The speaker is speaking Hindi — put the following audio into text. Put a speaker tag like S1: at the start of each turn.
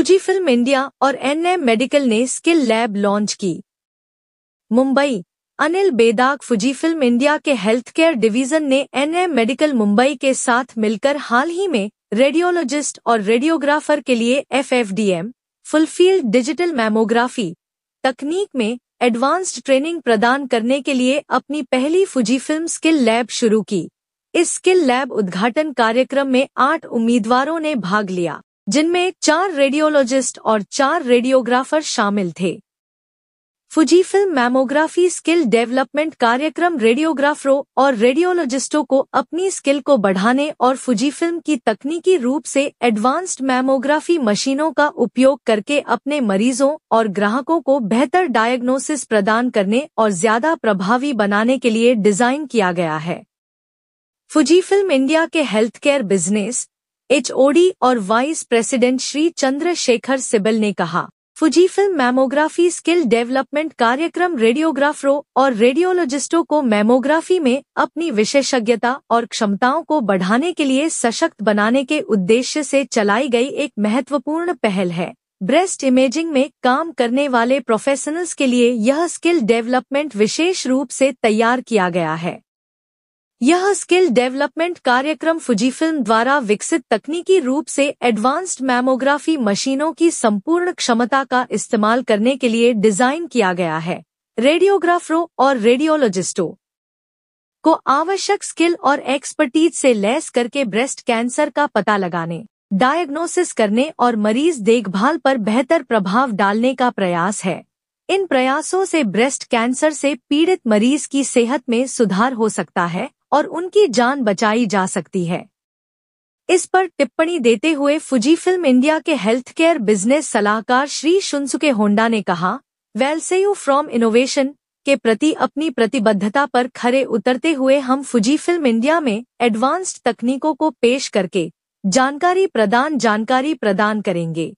S1: फूजी फिल्म इंडिया और एनएम मेडिकल ने स्किल लैब लॉन्च की Mumbai Anil Bedag Fujifilm India के हेल्थ केयर डिवीजन ने एनएम मेडिकल मुंबई के साथ मिलकर हाल ही में रेडियोलॉजिस्ट और रेडियोग्राफर के लिए एफएफडीएम फुलफील्ड डिजिटल मैमोग्राफी तकनीक में एडवांस्ड ट्रेनिंग प्रदान करने के लिए अपनी पहली फुजी फिल्म स्किल लैब शुरू की इस स्किल लैब उद्घाटन कार्यक्रम में आठ उम्मीदवारों ने भाग लिया जिनमें चार रेडियोलॉजिस्ट और चार रेडियोग्राफर शामिल थे Fujifilm mammography skill development कार्यक्रम रेडियोग्राफरों और रेडियोलॉजिस्टों को अपनी स्किल को बढ़ाने और फुजी फिल्म की तकनीकी रूप से एडवांस्ड मैमोग्राफी मशीनों का उपयोग करके अपने मरीजों और ग्राहकों को बेहतर डायग्नोसिस प्रदान करने और ज्यादा प्रभावी बनाने के लिए डिजाइन किया गया है फुजी फिल्म इंडिया के हेल्थ केयर बिजनेस एचओडी और वाइस प्रेसिडेंट श्री चंद्रशेखर सिबल ने कहा Fujifilm mammography skill development कार्यक्रम रेडियोग्राफरों और रेडियोलॉजिस्टों को मैमोग्राफी में अपनी विशेषज्ञता और क्षमताओं को बढ़ाने के लिए सशक्त बनाने के उद्देश्य से चलाई गई एक महत्वपूर्ण पहल है ब्रेस्ट इमेजिंग में काम करने वाले प्रोफेशनल्स के लिए यह स्किल डेवलपमेंट विशेष रूप से तैयार किया गया है यह स्किल डेवलपमेंट कार्यक्रम फुजीफिल्म द्वारा विकसित तकनीकी रूप से एडवांस्ड मैमोग्राफी मशीनों की संपूर्ण क्षमता का इस्तेमाल करने के लिए डिजाइन किया गया है रेडियोग्राफरों और रेडियोलॉजिस्टों को आवश्यक स्किल और एक्सपर्टीज से लैस करके ब्रेस्ट कैंसर का पता लगाने डायग्नोसिस करने और मरीज देखभाल पर बेहतर प्रभाव डालने का प्रयास है इन प्रयासों से ब्रेस्ट कैंसर से पीड़ित मरीज की सेहत में सुधार हो सकता है और उनकी जान बचाई जा सकती है इस पर टिप्पणी देते हुए फुजी फिल्म इंडिया के हेल्थ केयर बिजनेस सलाहकार श्री शुनसुके होंडा ने कहा वेलसेयू फ्रॉम इनोवेशन के प्रति अपनी प्रतिबद्धता पर खरे उतरते हुए हम फुजी फिल्म इंडिया में एडवांस्ड तकनीकों को पेश करके जानकारी प्रदान जानकारी प्रदान करेंगे